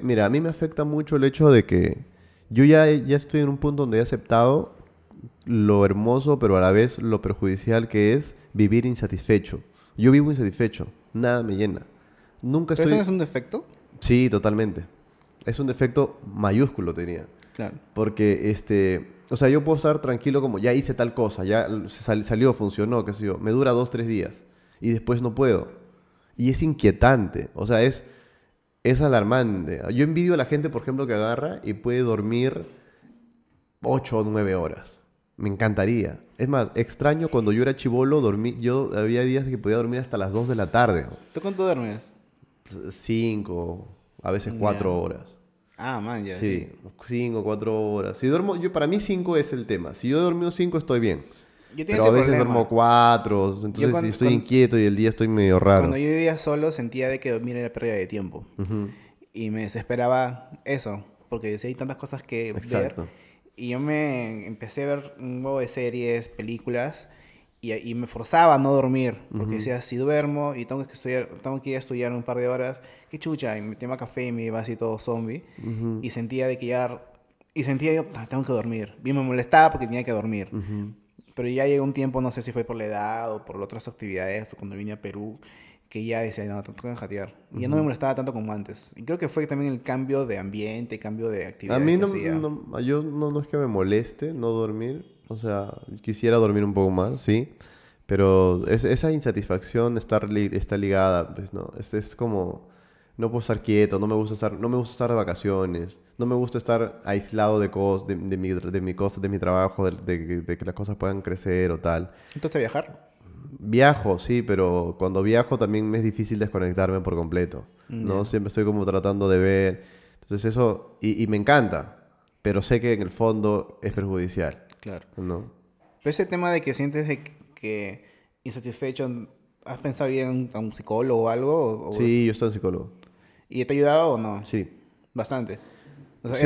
Mira, a mí me afecta mucho el hecho de que yo ya, ya estoy en un punto donde he aceptado lo hermoso, pero a la vez lo perjudicial que es vivir insatisfecho. Yo vivo insatisfecho, nada me llena. Nunca estoy... es un defecto? Sí, totalmente. Es un defecto mayúsculo, tenía. Claro. Porque, este, o sea, yo puedo estar tranquilo como ya hice tal cosa, ya salió, funcionó, qué sé yo. Me dura dos, tres días. Y después no puedo. Y es inquietante. O sea, es es alarmante. Yo envidio a la gente, por ejemplo, que agarra y puede dormir 8 o 9 horas. Me encantaría. Es más, extraño cuando yo era chivolo, dormí, yo había días que podía dormir hasta las 2 de la tarde. ¿Tú cuánto duermes? 5, a veces 4 horas. Ah, man, ya. Sí, 5, cuatro 4 horas. Si duermo, yo para mí 5 es el tema. Si yo he dormido 5 estoy bien. Yo pero a veces problema. duermo cuatro, entonces estoy inquieto y el día estoy medio raro. Cuando yo vivía solo sentía de que dormir era pérdida de tiempo. Y me desesperaba eso, porque decía, hay tantas cosas que Exacto. ver. Y yo me empecé a ver un huevo de series, películas, y, y, me forzaba a no dormir, porque decía, si duermo y tengo que, estudiar, tengo que ir a estudiar un par de horas, qué chucha, y me tomaba café y me iba así todo zombie, y sentía de que ya, y sentía yo, ah, tengo que dormir, y me molestaba porque tenía que dormir, pero ya llegó un tiempo, no sé si fue por la edad o por otras actividades, o cuando vine a Perú, que ya decía, no, tengo que jatear. Y ya no me molestaba tanto como antes. Y creo que fue también el cambio de ambiente, cambio de actividad. A mí no, yo no, es que me moleste no dormir. O sea, quisiera dormir un poco más, sí. Pero esa insatisfacción está, está ligada, pues, ¿no? Es, es como no puedo estar quieto, no me gusta estar, no me gusta estar de vacaciones, no me gusta estar aislado de cosas, de, mi, cosa, de mi trabajo, de, que las cosas puedan crecer o tal. ¿Entonces viajar? Viajo, sí, pero cuando viajo también me es difícil desconectarme por completo, mm, ¿no? Siempre estoy como tratando de ver, entonces eso, y, me encanta, pero sé que en el fondo es perjudicial. Claro. ¿no? Pero ese tema de que sientes que insatisfecho, ¿has pensado bien a un psicólogo o algo? Sí, yo estoy en psicólogo. ¿Y te ha ayudado o no? Sí. Bastante.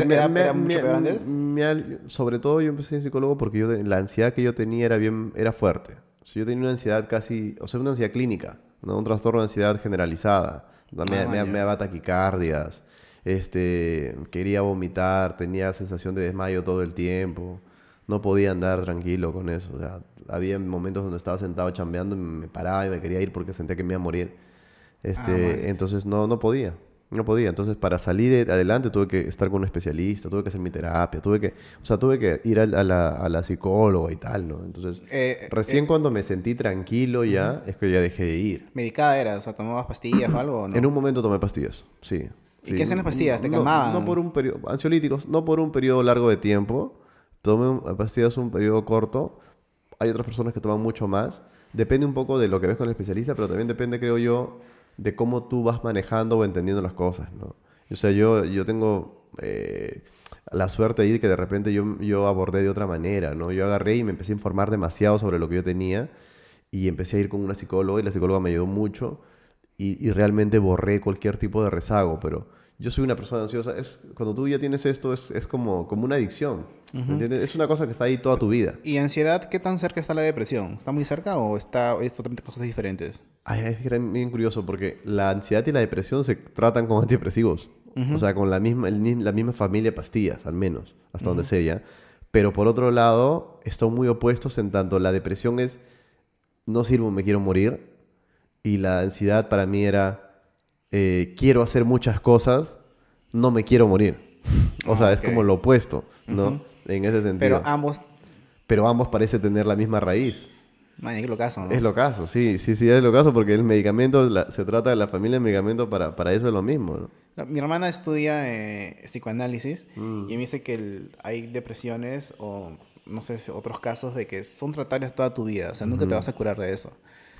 me, mucho sobre todo yo empecé en psicólogo porque yo, la ansiedad que yo tenía era, bien, era fuerte. yo tenía una ansiedad casi, o sea, una ansiedad clínica, un trastorno de ansiedad generalizada. Ah, me, daba taquicardias, este, quería vomitar, tenía sensación de desmayo todo el tiempo. No podía andar tranquilo con eso. O sea, había momentos donde estaba sentado chambeando, y me paraba y me quería ir porque sentía que me iba a morir. Ah, este, entonces no, no podía. No podía. Entonces, para salir adelante tuve que estar con un especialista, tuve que hacer mi terapia, tuve que... O sea, tuve que ir a, la, a la, psicóloga y tal, ¿no? Entonces, eh, eh, recién cuando me sentí tranquilo ya, es que ya dejé de ir. ¿Medicada era? O sea, ¿tomabas pastillas o algo? No? En un momento tomé pastillas, sí. ¿Y qué hacen las pastillas? ¿Te calmaban? No, por un periodo... Ansiolíticos, no por un periodo largo de tiempo. Tomé pastillas un periodo corto. Hay otras personas que toman mucho más. Depende un poco de lo que ves con el especialista, pero también depende, creo yo de cómo tú vas manejando o entendiendo las cosas, ¿no? O sea, yo, yo tengo eh, la suerte ahí de que de repente yo, abordé de otra manera, ¿no? Yo agarré y me empecé a informar demasiado sobre lo que yo tenía y empecé a ir con una psicóloga y la psicóloga me ayudó mucho y, y realmente borré cualquier tipo de rezago, pero yo soy una persona ansiosa, es, cuando tú ya tienes esto es, como, como una adicción. Es una cosa que está ahí toda tu vida. ¿Y ansiedad qué tan cerca está la depresión? ¿Está muy cerca o está, es totalmente cosas diferentes? Ay, es bien curioso porque la ansiedad y la depresión se tratan con antidepresivos. O sea, con la misma, la misma familia de pastillas, al menos, hasta donde sea ya. Pero por otro lado, están muy opuestos en tanto la depresión es no sirvo, me quiero morir. Y la ansiedad para mí era eh, quiero hacer muchas cosas, no me quiero morir. O sea, ah, es como lo opuesto, ¿no? En ese sentido. Pero ambos... Pero ambos parece tener la misma raíz. es lo caso, ¿no? Es lo caso, sí, sí, sí, es lo caso, porque el medicamento, se trata de la familia de medicamento, para, para eso es lo mismo, Mi hermana estudia eh, psicoanálisis mm. y me dice que hay depresiones o, no sé, otros casos de que son tratables toda tu vida, o sea, nunca te vas a curar de eso.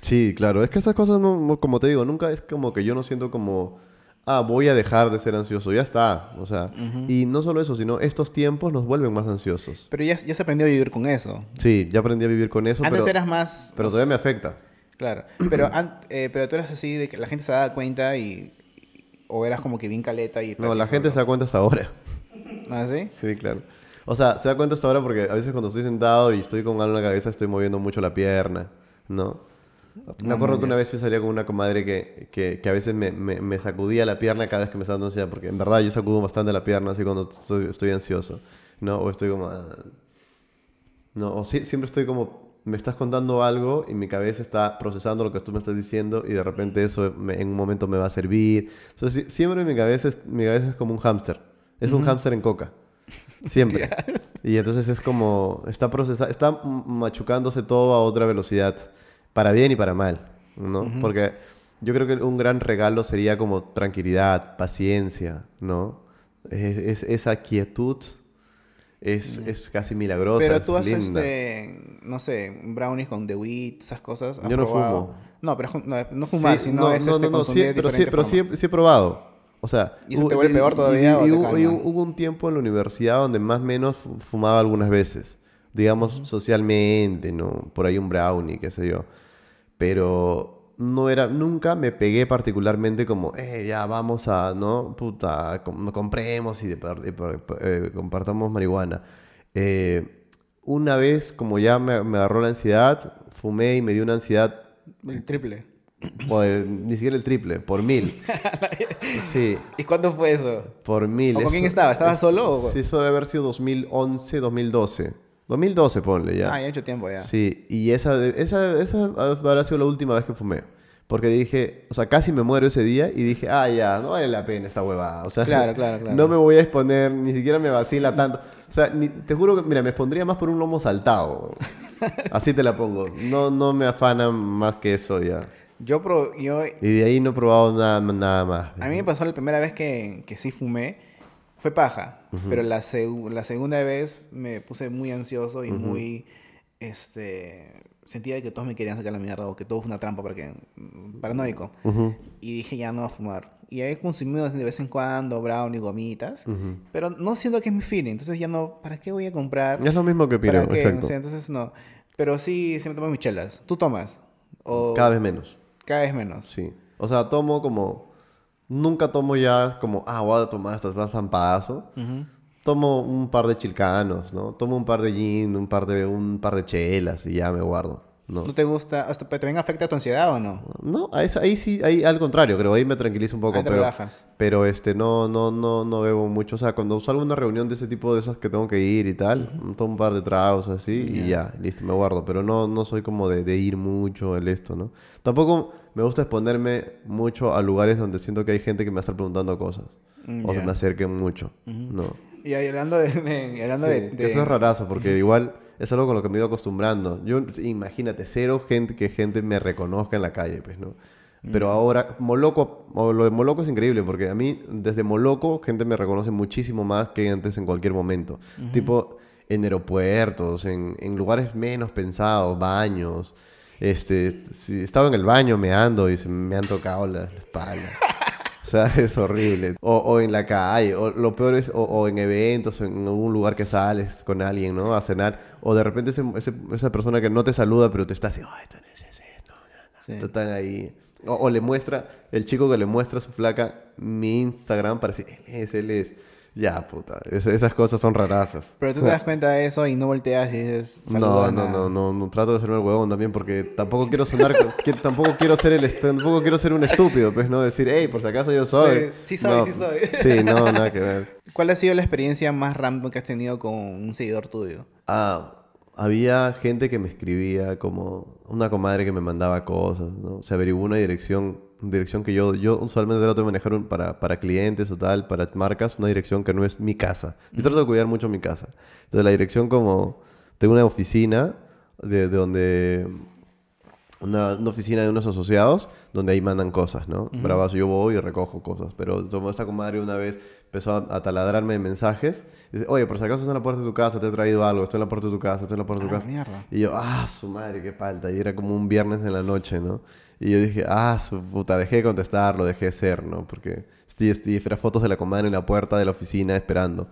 Sí, claro. Es que esas cosas, como te digo, nunca es como que yo no siento como, ah, voy a dejar de ser ansioso. Ya está. O sea, y no solo eso, sino estos tiempos nos vuelven más ansiosos. Pero ya, ya se aprendió a vivir con eso. Sí, ya aprendí a vivir con eso. Antes pero, eras más... Pero todavía me afecta. Claro. Pero, eh, pero tú eras así de que la gente se daba cuenta y... O eras como que bien caleta y... No, la gente se da cuenta hasta ahora. ¿Ah, sí? Sí, claro. O sea, se da cuenta hasta ahora porque a veces cuando estoy sentado y estoy con algo en la cabeza estoy moviendo mucho la pierna, ¿no? Me acuerdo que una vez yo salía con una comadre que, que, a veces me, me, sacudía la pierna cada vez que me estaba dando porque en verdad yo sacudo bastante la pierna así cuando estoy, ansioso, ¿no? O estoy como... Ah, no, o siempre estoy como... Me estás contando algo y mi cabeza está procesando lo que tú me estás diciendo y de repente eso en un momento me va a servir. Entonces, siempre mi cabeza es, mi cabeza es como un hámster. Es un hámster en coca. Siempre. y entonces es como... Está procesando... Está machucándose todo a otra velocidad para bien y para mal, ¿no? Porque yo creo que un gran regalo sería como tranquilidad, paciencia, ¿no? Es, esa quietud es, es, casi milagrosa. Pero tú haces, este, no sé, brownies con dewitt, esas cosas. Yo no fumo. No, pero no, no sino no, es este no, pero, sí, pero sí, he probado. O sea, ¿Y hubo un tiempo en la universidad donde más o menos fumaba algunas veces. Digamos, socialmente, ¿no? Por ahí un brownie, qué sé yo pero no era, nunca me pegué particularmente como, eh, ya vamos a, ¿no? Puta, compremos y, eh, compartamos marihuana. Eh, una vez, como ya me, agarró la ansiedad, fumé y me dio una ansiedad... El triple. ni siquiera el triple, por mil. Sí. ¿Y cuándo fue eso? Por mil. ¿Con quién estaba? ¿Estaba solo? Sí, eso debe haber sido 2011, 2012. 2012, ponle ya. Ah, ya mucho tiempo ya. Sí, y esa, esa, esa habrá sido la última vez que fumé. Porque dije, o sea, casi me muero ese día y dije, ah, ya, no vale la pena esta huevada. O sea, claro, no me voy a exponer, ni siquiera me vacila tanto. O sea, te juro que, mira, me expondría más por un lomo saltado. Así te la pongo. No, no me afanan más que eso ya. Yo, yo... Y de ahí no he probado nada, nada más. A mí me pasó la primera vez que, que sí fumé fue paja. Pero la, la segunda vez me puse muy ansioso y muy, este, sentía que todos me querían sacar la mierda o que todo fue una trampa porque paranoico. Y dije, ya no a fumar. Y he consumido de vez en cuando brownie, gomitas, pero no siento que es mi feeling. Entonces ya no, ¿para qué voy a comprar? es lo mismo que opino, exacto. entonces no. Pero sí, se me toman mis chelas. ¿Tú tomas? Cada vez menos. Cada vez menos. Sí. O sea, tomo como Nunca tomo ya como, ah, voy a tomar hasta Tomo un par de chilcanos, ¿no? Tomo un par de gin, un par de, un par de chelas y ya me guardo. No. te gusta? pero ¿También afecta tu ansiedad o no? No, ahí, ahí sí, ahí al contrario, creo. Ahí me tranquiliza un poco. pero, pero este, no, no, no, no bebo mucho. O sea, cuando salgo a una reunión de ese tipo de esas que tengo que ir y tal, tomo un par de tragos así y ya, listo, me guardo. Pero no, no soy como de, ir mucho el esto, ¿no? Tampoco me gusta exponerme mucho a lugares donde siento que hay gente que me está preguntando cosas. Mm, o se me acerquen mucho. No. Y hablando hablando de... Eso es rarazo, porque igual es algo con lo que me he ido acostumbrando. Yo, imagínate, cero gente que gente me reconozca en la calle, pues, ¿no? Pero ahora, Moloco, lo de Moloco es increíble, porque a mí, desde Moloco, gente me reconoce muchísimo más que antes en cualquier momento. Tipo, en aeropuertos, en, lugares menos pensados, baños. Este, si estaba en el baño me ando y me han tocado las la o sea, es horrible. O, en la calle, o lo peor es, o, en eventos, o en algún lugar que sales con alguien, ¿no? A cenar. O de repente esa persona que no te saluda, pero te está así, oh, esto es ahí. O, o, le muestra, el chico que le muestra su flaca mi Instagram para decir, él es, él es. Ya, puta. esas cosas son rarazas. Pero tú te das cuenta de eso y no volteas y dices. No, no, no, no, no. Trato de hacerme el huevón también porque tampoco quiero sonar. que, tampoco quiero ser el un estúpido, pues no decir, hey, por si acaso yo soy. Sí, sí soy, sí soy. sí, no, nada que ver. ¿Cuál ha sido la experiencia más random que has tenido con un seguidor tuyo? Ah, había gente que me escribía, como una comadre que me mandaba cosas, ¿no? Se averiguó una dirección, dirección que yo, yo usualmente trato de manejar para, para, clientes o tal, para marcas, una dirección que no es mi casa. Yo trato de cuidar mucho mi casa. Entonces la dirección como, tengo una oficina de donde una, oficina de unos asociados donde ahí mandan cosas, ¿no? Uh yo voy y recojo cosas. Pero está esta comadre una vez, empezó a, taladrarme de mensajes. Dice, oye, por si acaso está en la puerta de tu casa, te he traído algo, estoy en la puerta de tu casa, estoy en la puerta de tu casa. Y yo, ah, su madre, qué panta. Y era como un viernes en la noche, ¿no? Y yo dije, ah, su puta, dejé de contestar, lo dejé ser, ¿no? Porque Steve, Steve era fotos de la comadre... en la puerta de la oficina esperando.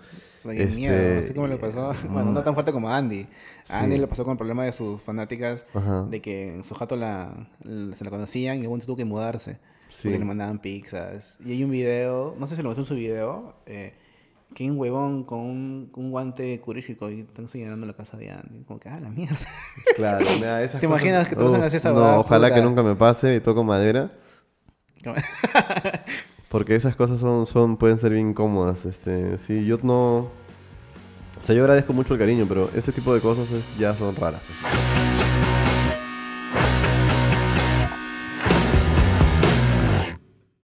este... miedo, así como le pasó, eh, bueno, no mm. tan fuerte como Andy. Andy le pasó con el problema de sus fanáticas, de que su jato la, se la conocían y uno tuvo que mudarse. Sí. Porque le mandaban pizzas. Y hay un video, no sé si lo mostró en su video, eh, que un huevón con un, guante curífico y están llenando la casa de Andy. Como que, ah, la mierda. Claro, esas ¿Te imaginas que te pasan hacer esa No, ojalá que nunca me pase y toco madera. Porque esas cosas son, son, pueden ser bien incómodas. Este, sí, yo no. O sea, yo agradezco mucho el cariño, pero ese tipo de cosas ya son raras.